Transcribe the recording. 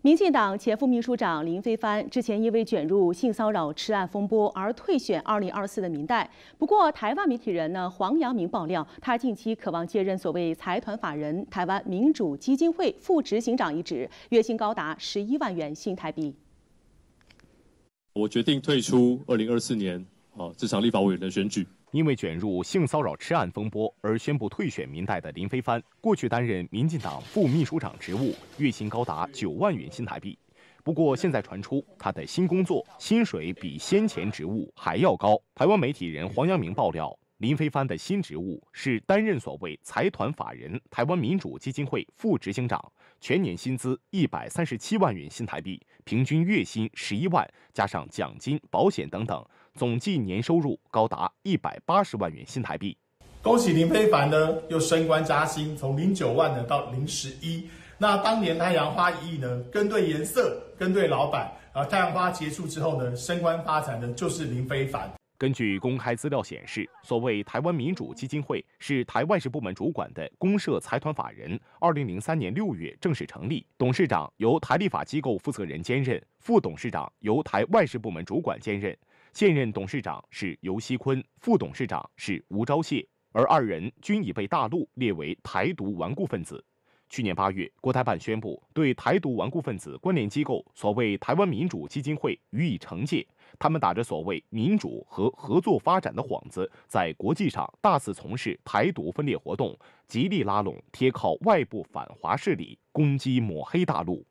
民进党前副秘书长林飞帆之前因为卷入性骚扰吃案风波而退选二零二四的民代，不过台湾媒体人呢黄阳明爆料，他近期渴望接任所谓财团法人台湾民主基金会副执行长一职，月薪高达十一万元新台币。我决定退出二零二四年啊这场立法委员的选举。因为卷入性骚扰吃案风波而宣布退选民代的林飞帆，过去担任民进党副秘书长职务，月薪高达九万元新台币。不过现在传出他的新工作薪水比先前职务还要高。台湾媒体人黄阳明爆料。林飞帆的新职务是担任所谓财团法人台湾民主基金会副执行长，全年薪资一百三十七万元新台币，平均月薪十一万，加上奖金、保险等等，总计年收入高达一百八十万元新台币。恭喜林非凡呢，又升官加薪，从零九万呢到零十一。那当年太阳花一亿呢，跟对颜色，跟对老板，而太阳花结束之后呢，升官发财呢就是林非凡。根据公开资料显示，所谓台湾民主基金会是台外事部门主管的公社财团法人，二零零三年六月正式成立，董事长由台立法机构负责人兼任，副董事长由台外事部门主管兼任，现任董事长是尤锡坤，副董事长是吴钊燮，而二人均已被大陆列为台独顽固分子。去年八月，国台办宣布对台独顽固分子关联机构所谓“台湾民主基金会”予以惩戒。他们打着所谓民主和合作发展的幌子，在国际上大肆从事台独分裂活动，极力拉拢、贴靠外部反华势力，攻击抹黑大陆。